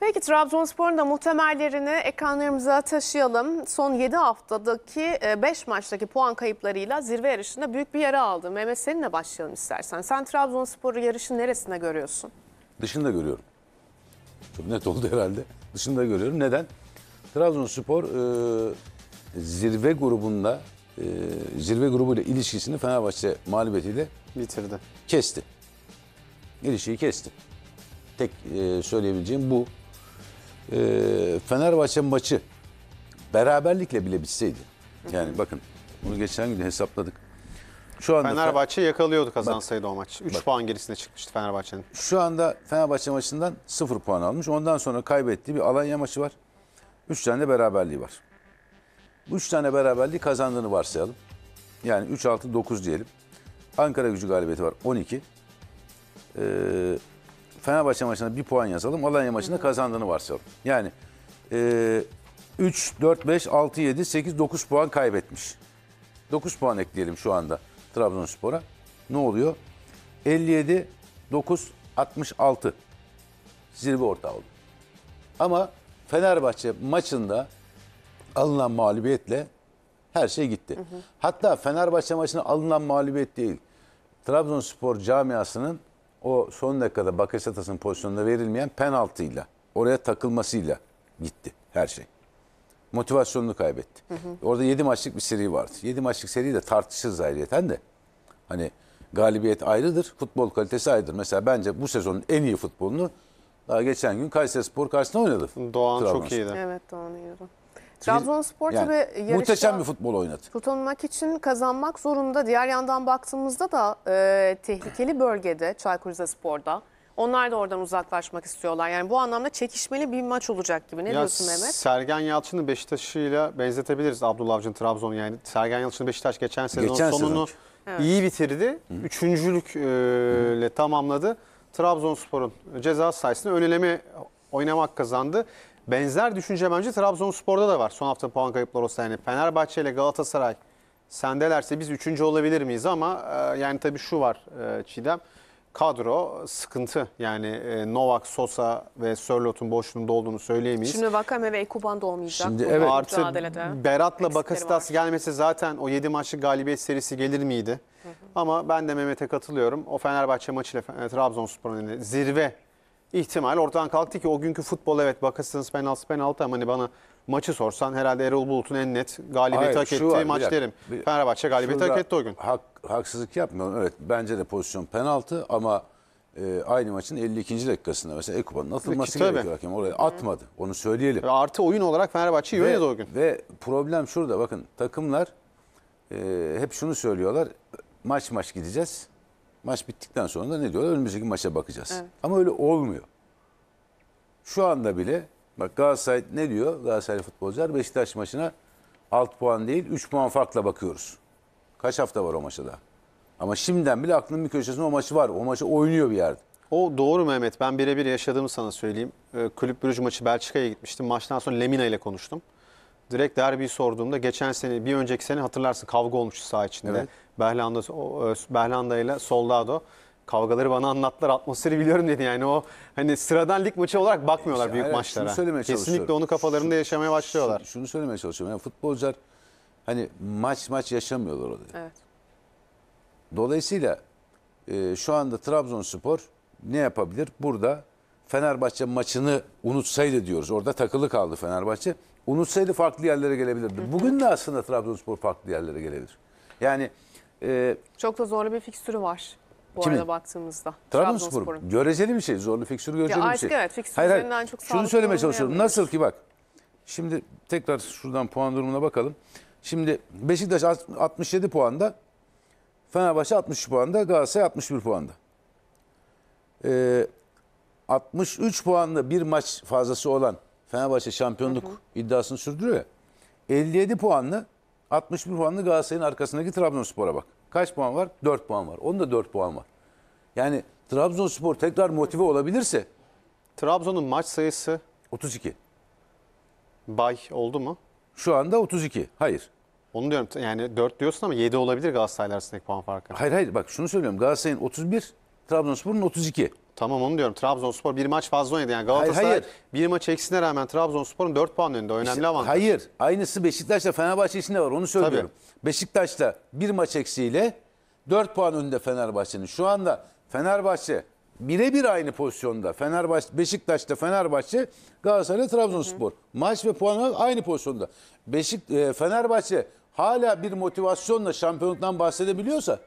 Peki Trabzonspor'un da muhtemellerini ekranlarımıza taşıyalım. Son 7 haftadaki 5 e, maçtaki puan kayıplarıyla zirve yarışında büyük bir yara aldı. Mehmet seninle başlayalım istersen. Sen Trabzonspor'u yarışın neresinde görüyorsun? Dışında görüyorum. Çok net oldu herhalde. Dışında görüyorum. Neden? Trabzonspor e, zirve grubunda e, zirve grubuyla ilişkisini Fenerbahçe mağlubiyetiyle bitirdi. Kesti. İlişkiyi kesti. Tek e, söyleyebileceğim bu e, Fenerbahçe maçı beraberlikle bile bitseydi. Yani bakın bunu geçen gün hesapladık. Şu anda Fenerbahçe yakalıyordu kazansaydı o maç. 3 puan gerisine çıkmıştı Fenerbahçe'nin. şu anda Fenerbahçe maçından 0 puan almış. Ondan sonra kaybettiği bir Alanya maçı var. 3 tane de beraberliği var. 3 tane beraberliği kazandığını varsayalım. Yani 3 6 9 diyelim. Ankara Gücü galibiyeti var 12. Ee, Fenerbahçe maçında bir puan yazalım. Alanya maçında kazandığını varsayalım. Yani e, 3, 4, 5, 6, 7, 8, 9 puan kaybetmiş. 9 puan ekleyelim şu anda Trabzonspor'a. Ne oluyor? 57, 9, 66 zirve ortağı oldu. Ama Fenerbahçe maçında alınan mağlubiyetle her şey gitti. Hı hı. Hatta Fenerbahçe maçında alınan mağlubiyet değil. Trabzonspor camiasının o son dakikada Bakasetas'ın pozisyonunda verilmeyen penaltıyla, oraya takılmasıyla gitti her şey. Motivasyonunu kaybetti. Hı hı. Orada 7 maçlık bir seri vardı. 7 maçlık seri de tartışırız ayrıyeten de. Hani galibiyet ayrıdır, futbol kalitesi ayrıdır. Mesela bence bu sezonun en iyi futbolunu daha geçen gün Kayseri Spor karşısında oynadı. Doğan Trabzonspor. çok iyiydi. Evet Doğan iyiydi. Trabzonspor yani, tabii yarışta muhteşem bir futbol oynadı. Tutunmak için kazanmak zorunda. Diğer yandan baktığımızda da e, tehlikeli bölgede Çaykur Rizespor'da. Onlar da oradan uzaklaşmak istiyorlar. Yani bu anlamda çekişmeli bir maç olacak gibi. Ne ya diyorsun Mehmet? Sergen Yalçın'ı Beşiktaş'ıyla benzetebiliriz Abdullah Avcı'nın Trabzon yani. Sergen Yalçın Beşiktaş geçen sezon geçen sonunu sezon. iyi bitirdi. Hı. Üçüncülükle Hı. E, tamamladı. Trabzonspor'un ceza sayesinde öneleme oynamak kazandı. Benzer düşünce bence Trabzonspor'da da var. Son hafta puan kayıpları olsa yani Fenerbahçe ile Galatasaray sendelerse biz üçüncü olabilir miyiz ama e, yani tabii şu var e, Çiğdem. Kadro sıkıntı yani e, Novak, Sosa ve Sörlot'un boşluğunda olduğunu söyleyemeyiz. Şimdi Vakame ve Ekuban da olmayacak. Şimdi, evet. Artı Berat'la Bakasitas gelmesi zaten o 7 maçlık galibiyet serisi gelir miydi? Hı hı. Ama ben de Mehmet'e katılıyorum. O Fenerbahçe maçıyla Trabzonspor'un zirve ihtimal ortadan kalktı ki o günkü futbol evet bakırsınız penaltı penaltı ama hani bana maçı sorsan herhalde Erol Bulut'un en net galibiyeti hak ettiği var, maç bir derim. Bir, Fenerbahçe galibiyeti hak etti o gün. Hak, haksızlık yapmıyorum evet bence de pozisyon penaltı ama e, aynı maçın 52. dakikasında mesela Ekuban'ın atılması Peki, gerekiyor hakem. Oraya atmadı. Onu söyleyelim. Ve artı oyun olarak Fenerbahçe iyi oynadı o gün. Ve problem şurada bakın takımlar e, hep şunu söylüyorlar. Maç maç gideceğiz. Maç bittikten sonra da ne diyorlar? Önümüzdeki maça bakacağız. Evet. Ama öyle olmuyor. Şu anda bile bak Galatasaray ne diyor? Galatasaray futbolcular Beşiktaş maçına 6 puan değil 3 puan farkla bakıyoruz. Kaç hafta var o maça da? Ama şimdiden bile aklının bir köşesinde o maçı var. O maçı oynuyor bir yerde. O doğru Mehmet. Ben birebir yaşadığımı sana söyleyeyim. Ee, Kulüp Brüj maçı Belçika'ya gitmiştim. Maçtan sonra Lemina ile konuştum direkt derbiyi sorduğumda geçen sene bir önceki sene hatırlarsın kavga olmuştu saha içinde. Evet. Berlanda Berlanda ile Soldado kavgaları bana anlattılar atmosferi biliyorum dedi yani o hani sıradan lig maçı olarak bakmıyorlar işte, büyük hayır, maçlara. Şunu söylemeye Kesinlikle onu kafalarında şunu, yaşamaya başlıyorlar. Şunu, şunu söylemeye çalışıyorum. Yani futbolcular hani maç maç yaşamıyorlar orada. Evet. Dolayısıyla e, şu anda Trabzonspor ne yapabilir? Burada Fenerbahçe maçını unutsaydı diyoruz. Orada takılı kaldı Fenerbahçe. Unutsaydı farklı yerlere gelebilirdi. Bugün de aslında Trabzonspor farklı yerlere gelebilir. Yani e, Çok da zorlu bir fikstürü var bu Kimin? arada baktığımızda. Trabzonspor'un. Trabzonspor'un. Göreceli bir şey. Zorlu fikstürü göreceli Ya bir artık şey. evet, fikstür üzerinden çok Şunu söylemeye çalışıyorum. Nasıl ki bak. Şimdi tekrar şuradan puan durumuna bakalım. Şimdi Beşiktaş 67 puanda. Fenerbahçe 63 puanda. Galatasaray 61 puanda. Ee, 63 puanlı bir maç fazlası olan Fenerbahçe şampiyonluk hı hı. iddiasını sürdürüyor. 57 puanlı 61 puanlı Galatasaray'ın arkasındaki Trabzonspor'a bak. Kaç puan var? 4 puan var. Onda 4 puan var. Yani Trabzonspor tekrar motive olabilirse Trabzon'un maç sayısı 32. Bay oldu mu? Şu anda 32. Hayır. Onu diyorum yani 4 diyorsun ama 7 olabilir Galatasaray arasındaki puan farkı. Hayır hayır bak şunu söylüyorum. Galatasaray'ın 31, Trabzonspor'un 32. Tamam onu diyorum. Trabzonspor bir maç fazla oynadı. Yani Galatasaray hayır, hayır. bir maç eksine rağmen Trabzonspor'un 4 puan önünde. Önemli işte, avantaj. Hayır. Aynısı Beşiktaş'ta Fenerbahçe için de var. Onu söylüyorum. Tabii. Beşiktaş'ta bir maç eksiğiyle 4 puan önünde Fenerbahçe'nin. Şu anda Fenerbahçe birebir aynı pozisyonda. Fenerbahçe, Beşiktaş'ta Fenerbahçe, Galatasaray, Trabzonspor. Hı. Maç ve puan aynı pozisyonda. Beşik, e, Fenerbahçe hala bir motivasyonla şampiyonluktan bahsedebiliyorsa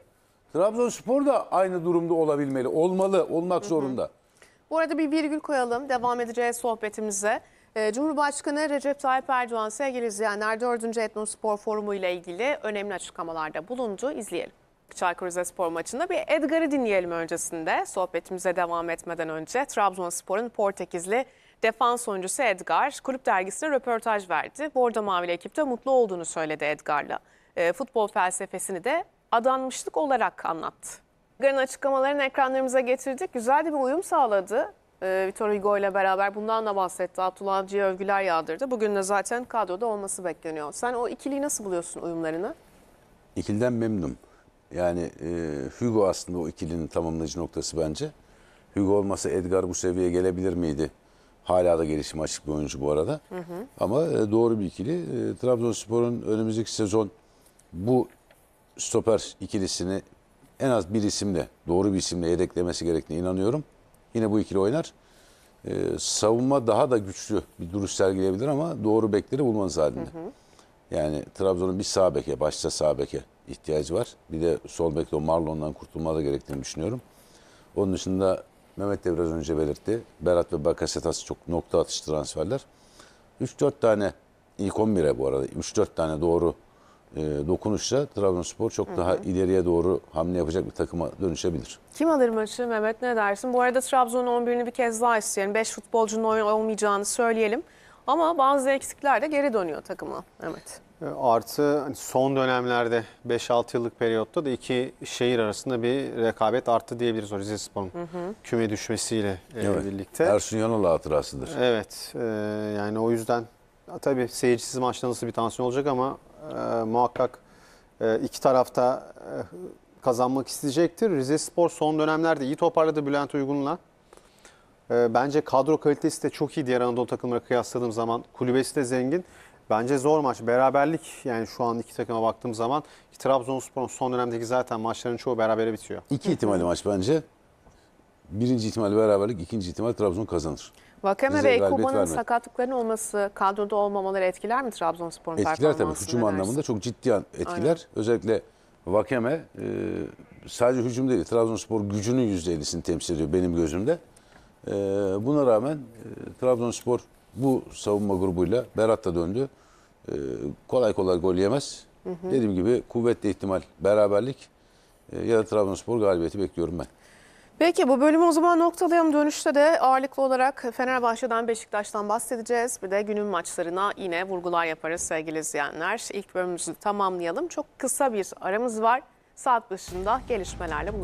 Trabzonspor da aynı durumda olabilmeli. Olmalı, olmak zorunda. Hı hı. Bu arada bir virgül koyalım. Devam edeceğiz sohbetimize. Ee, Cumhurbaşkanı Recep Tayyip Erdoğan sevgili izleyenler 4. Etnospor Forumu ile ilgili önemli açıklamalarda bulundu. İzleyelim. Çaykur Rizespor maçında bir Edgar'ı dinleyelim öncesinde. Sohbetimize devam etmeden önce Trabzonspor'un Portekizli defans oyuncusu Edgar kulüp dergisine röportaj verdi. Bordo Mavili ekipte mutlu olduğunu söyledi Edgar'la. E, futbol felsefesini de adanmışlık olarak anlattı. Gar'ın açıklamalarını ekranlarımıza getirdik. Güzel de bir uyum sağladı. Ee, Vitor Hugo ile beraber bundan da bahsetti. Abdullah Avcı'ya övgüler yağdırdı. Bugün de zaten kadroda olması bekleniyor. Sen o ikiliyi nasıl buluyorsun uyumlarını? İkiliden memnun. Yani e, Hugo aslında o ikilinin tamamlayıcı noktası bence. Hugo olmasa Edgar bu seviyeye gelebilir miydi? Hala da gelişim açık bir oyuncu bu arada. Hı hı. Ama e, doğru bir ikili. E, Trabzonspor'un önümüzdeki sezon bu stoper ikilisini en az bir isimle, doğru bir isimle yedeklemesi gerektiğine inanıyorum. Yine bu ikili oynar. Ee, savunma daha da güçlü bir duruş sergileyebilir ama doğru bekleri bulmanız halinde. Hı hı. Yani Trabzon'un bir sağ beke, başta sağ beke ihtiyacı var. Bir de sol bekte o Marlon'dan kurtulmaları gerektiğini düşünüyorum. Onun dışında Mehmet de biraz önce belirtti. Berat ve Bakasetas çok nokta atışı transferler. 3-4 tane ilk 11'e bu arada 3-4 tane doğru e, dokunuşla Trabzonspor çok daha hı hı. ileriye doğru hamle yapacak bir takıma dönüşebilir. Kim alır maçı Mehmet ne dersin? Bu arada Trabzon'un 11'ini bir kez daha isteyelim. 5 futbolcunun oyun olmayacağını söyleyelim. Ama bazı eksikler de geri dönüyor takıma Mehmet. Ee, artı hani son dönemlerde 5-6 yıllık periyotta da iki şehir arasında bir rekabet arttı diyebiliriz o Rize Spor'un küme düşmesiyle e, evet. birlikte. Ersun Yanal hatırasıdır. Evet e, yani o yüzden tabii seyircisiz maçta nasıl bir tansiyon olacak ama e, muhakkak e, iki tarafta e, kazanmak isteyecektir. Rize Spor son dönemlerde iyi toparladı Bülent Uygun'la. E, bence kadro kalitesi de çok iyi diğer Anadolu takımlara kıyasladığım zaman. Kulübesi de zengin. Bence zor maç. Beraberlik yani şu an iki takıma baktığım zaman ki Trabzonspor'un son dönemdeki zaten maçların çoğu berabere bitiyor. İki ihtimali maç bence. Birinci ihtimal beraberlik, ikinci ihtimal Trabzon kazanır. Vakame ve Kuba'nın sakatlıkların olması, kadroda olmamaları etkiler mi Trabzonspor'un Etkiler tabii. Hücum dersin? anlamında çok ciddi etkiler. Aynen. Özellikle Vakame e, sadece hücum değil, Trabzonspor gücünün %50'sini temsil ediyor benim gözümde. E, buna rağmen e, Trabzonspor bu savunma grubuyla Berat da döndü. E, kolay kolay gol yemez. Hı hı. Dediğim gibi kuvvetli ihtimal beraberlik e, ya da Trabzonspor galibiyeti bekliyorum ben. Peki bu bölümü o zaman noktalayalım. Dönüşte de ağırlıklı olarak Fenerbahçe'den Beşiktaş'tan bahsedeceğiz. Bir de günün maçlarına yine vurgular yaparız sevgili izleyenler. İlk bölümümüzü tamamlayalım. Çok kısa bir aramız var. Saat başında gelişmelerle buluşacağız.